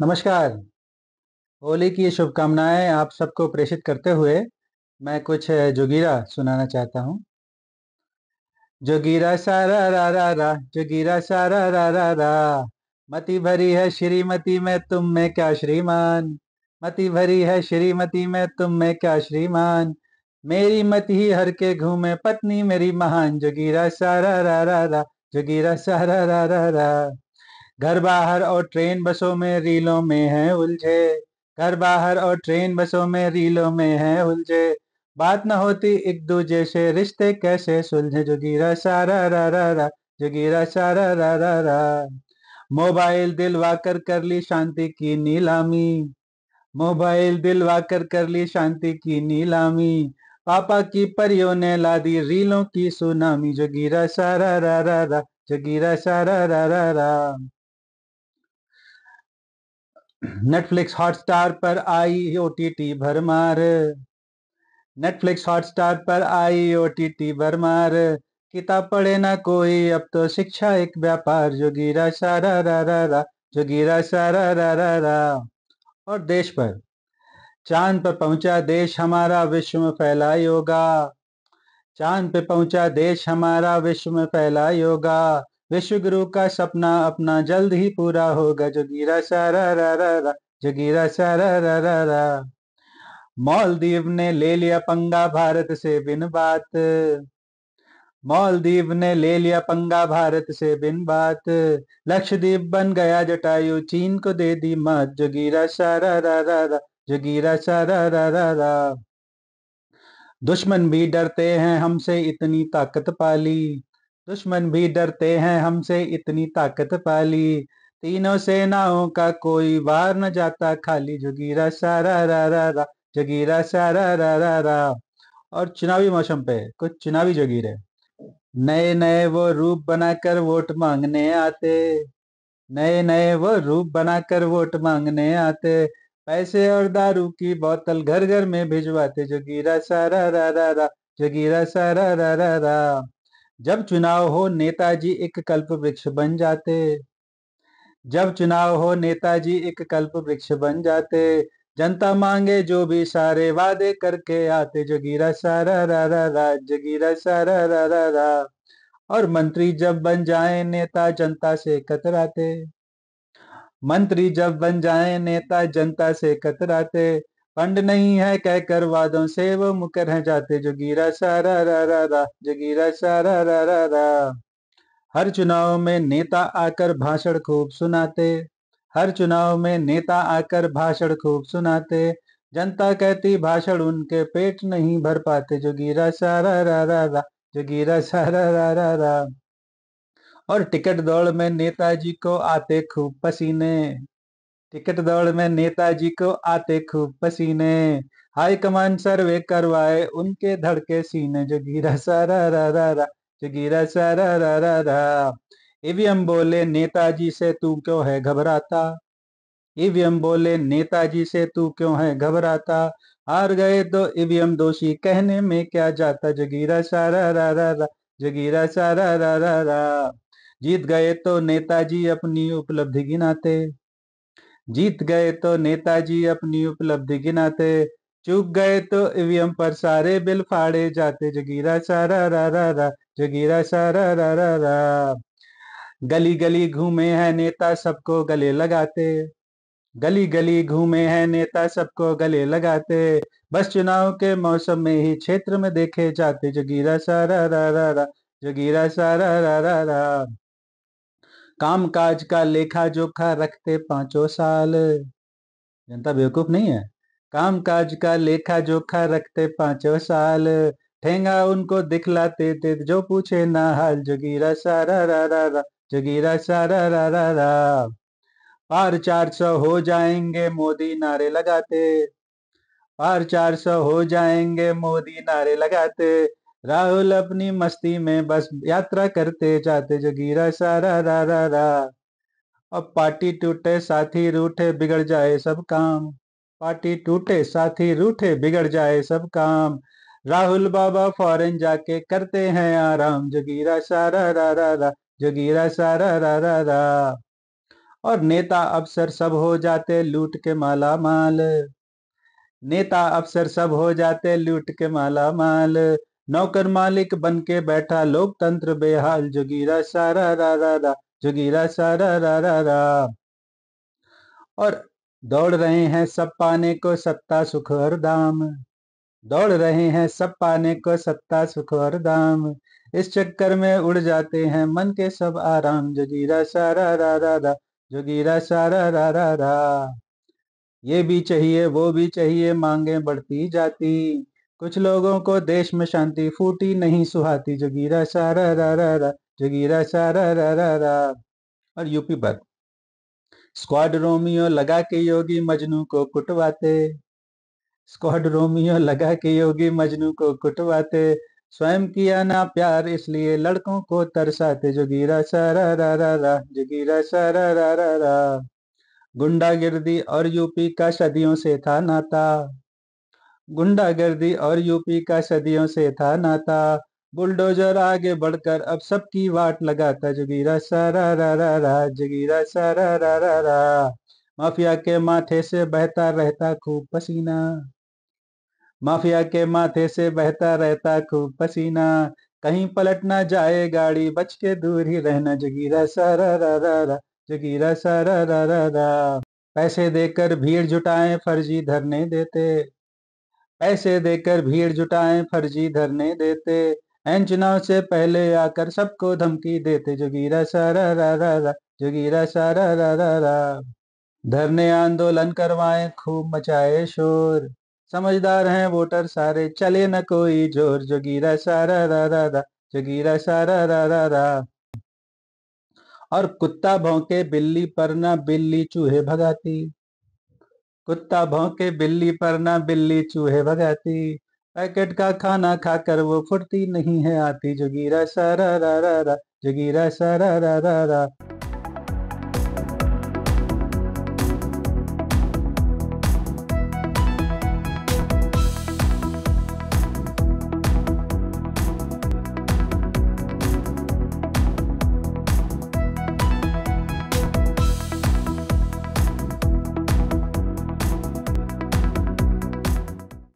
नमस्कार होली की शुभकामनाएं आप सबको प्रेषित करते हुए मैं कुछ जोगीरा सुनाना चाहता हूँ जोगीरा सारा रा रा रा जोगीरा सारा रा रा रा मती भरी है श्रीमती में तुम में क्या श्रीमान मती भरी है श्रीमती में तुम में क्या श्रीमान मेरी मत ही हर के घूमे पत्नी मेरी महान जोगीरा सारा रा रा रा जोगीरा सारा रा रा रा घर बाहर और ट्रेन बसों में रीलों में है उलझे घर बाहर और ट्रेन बसों में रीलों में है उलझे बात न होती एक दूजे से रिश्ते कैसे सुलझे जोगीरा सारा रा रा रा जोगीरा सारा रा रा रा मोबाइल दिलवा कर कर ली शांति की नीलामी मोबाइल दिलवा कर कर ली शांति की नीलामी पापा की परियों ने ला दी रीलों की सुनामी जोगीरा सारा रा रा रा जोगीरा सारा रा रा रा नेटफ्लिक्स हॉटस्टार पर आई ओ टी टी भरमार नेटफ्लिक्स हॉटस्टार पर आई ओ टी टी भरमार किताब पढ़े ना कोई अब तो शिक्षा एक व्यापार जो गिरा सारा रा रा रा जो गिरा सारा रा रा रा और देश पर चांद पर पहुंचा देश हमारा विश्व में फैला योगा चांद पे पहुंचा देश हमारा विश्व में फैला योगा विश्व गुरु का सपना अपना जल्द ही पूरा होगा जगीरा सारा रा रा रा सारा रा रा रा मालदीव ने ले लिया पंगा भारत से बिन बात मालदीव ने ले लिया पंगा भारत से बिन बात लक्षद्वीप बन गया जटायु चीन को दे दी मत जगीरा सारा रा रा रा सारा रा रा रा दुश्मन भी डरते हैं हमसे इतनी ताकत पाली दुश्मन भी डरते हैं हमसे इतनी ताकत पाली तीनों सेनाओं का कोई वार न जाता खाली जगीरा सारा रा रा रा जगीरा सारा रा रा रा और चुनावी मौसम पे कुछ चुनावी जगीरे नए नए वो रूप बनाकर वोट मांगने आते नए नए वो रूप बनाकर वोट मांगने आते पैसे और दारू की बोतल घर घर में भिजवाते जगीरा सारा रा रा रा जगीरा सारा रा रा रा जब चुनाव हो नेताजी एक कल्प वृक्ष बन जाते जब चुनाव हो नेताजी एक कल्प वृक्ष बन जाते जनता मांगे जो भी सारे वादे करके आते गिरा सारा रा रा रा जगीरा सारा रा रा रा और मंत्री जब बन जाए नेता जनता से कतराते मंत्री जब बन जाए नेता जनता से कतराते फंड नहीं है कहकर वादों से वो मुकर है जाते जोगीरा सारा रा रा रा जोगीरा सारा रा रा रा हर चुनाव में नेता आकर भाषण खूब सुनाते हर चुनाव में नेता आकर भाषण खूब सुनाते जनता कहती भाषण उनके पेट नहीं भर पाते जोगीरा सारा रा रा रा जोगीरा सारा रा रा रा और टिकट दौड़ में नेताजी को आते खूब पसीने टिकट दौड़ में नेताजी को आते खूब पसीने हाई कमान सर्वे करवाए उनके धड़के सीने जो गिरा सारा रा रा रा जो गिरा सारा रा रा रा ईवीएम बोले नेताजी से तू क्यों है घबराता ईवीएम बोले नेताजी से तू क्यों है घबराता हार गए तो ईवीएम दोषी कहने में क्या जाता जगीरा सारा रा रा रा जगीरा सारा रा रा रा जीत गए तो नेताजी अपनी उपलब्धि गिनाते जीत गए तो नेताजी अपनी उपलब्धि गिनाते चूक गए तो ईवीएम पर सारे बिल फाड़े जाते जगीरा सारा रा रा रा जगीरा सारा रा रा रा गली गली घूमे हैं नेता सबको गले लगाते गली गली घूमे हैं नेता सबको गले लगाते बस चुनाव के मौसम में ही क्षेत्र में देखे जाते जगीरा सारा रा रा रा जगीरा सारा रा रा रा काम काज का लेखा जोखा रखते पांचों साल जनता बेवकूफ नहीं है काम काज का लेखा जोखा रखते पांचों साल ठेंगा उनको दिखलाते थे जो पूछे ना हाल जगीरा सारा रा रा रा जगीरा सारा रा रा रा पार चार सौ हो जाएंगे मोदी नारे लगाते पार चार सौ हो जाएंगे मोदी नारे लगाते राहुल अपनी मस्ती में बस यात्रा करते जाते जगीरा सारा रा रा रा अब पार्टी टूटे साथी रूठे बिगड़ जाए सब काम पार्टी टूटे साथी रूठे बिगड़ जाए सब काम राहुल बाबा फॉरेन जाके करते हैं आराम जगीरा सारा रा रा रा जगीरा सारा रा रा रा और नेता अफसर सब हो जाते लूट के माला माल नेता अफसर सब हो जाते लूट के माला माल नौकर मालिक बन के बैठा लोकतंत्र बेहाल जगीरा सारा रा रा रा जगीरा सारा रा रा रा और दौड़ रहे हैं सब पाने को सत्ता सुख और दाम दौड़ रहे हैं सब पाने को सत्ता सुख और दाम इस चक्कर में उड़ जाते हैं मन के सब आराम जगीरा सारा रा रा रा जगीरा सारा रा रा रा ये भी चाहिए वो भी चाहिए मांगे बढ़ती जाती कुछ लोगों को देश में शांति फूटी नहीं सुहाती जगीरा सारा रा रा रा जगीरा सारा रा रा रा और यूपी पर स्क्वाड रोमियो लगा के योगी मजनू को कुटवाते स्क्वाड रोमियो लगा के योगी मजनू को कुटवाते स्वयं किया ना प्यार इसलिए लड़कों को तरसाते जगीरा सारा रा रा रा जगीरा सारा रा रा रा गुंडागिर्दी और यूपी का सदियों से था नाता गुंडागर्दी और यूपी का सदियों से था नाता बुलडोजर आगे बढ़कर अब सबकी वाट लगाता जगीरा सारा रा रा रा जगीरा सारा रा रा रा माफिया के माथे से बहता रहता खूब पसीना माफिया के माथे से बहता रहता खूब पसीना कहीं पलट ना जाए गाड़ी बच के दूर ही रहना जगीरा सारा रा रा रा जगीरा सारा रा रा रा पैसे देकर भीड़ जुटाए फर्जी धरने देते ऐसे देकर भीड़ जुटाए फर्जी धरने देते एन चुनाव से पहले आकर सबको धमकी देते जोगीरा सारा रा रा रा जोगीरा सारा रा रा रा धरने आंदोलन करवाए खूब मचाए शोर समझदार हैं वोटर सारे चले न कोई जोर जोगीरा सारा रा रा रा जोगीरा सारा रा रा रा और कुत्ता भौंके बिल्ली पर ना बिल्ली चूहे भगाती कुत्ता भौंके बिल्ली पर ना बिल्ली चूहे भगाती पैकेट का खाना खाकर वो फुर्ती नहीं है आती जोगीरा सरा रा रा रा जोगीरा सरा रा रा रा